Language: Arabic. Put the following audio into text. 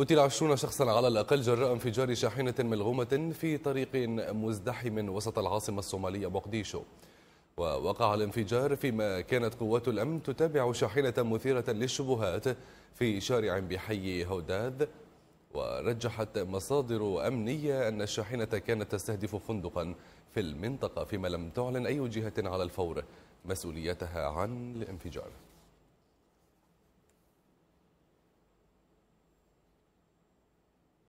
قتل عشرون شخصا على الأقل جراء انفجار شاحنة ملغومة في طريق مزدحم وسط العاصمة الصومالية مقديشو ووقع الانفجار فيما كانت قوات الأمن تتابع شاحنة مثيرة للشبهات في شارع بحي هوداد ورجحت مصادر أمنية أن الشاحنة كانت تستهدف فندقا في المنطقة فيما لم تعلن أي جهة على الفور مسؤوليتها عن الانفجار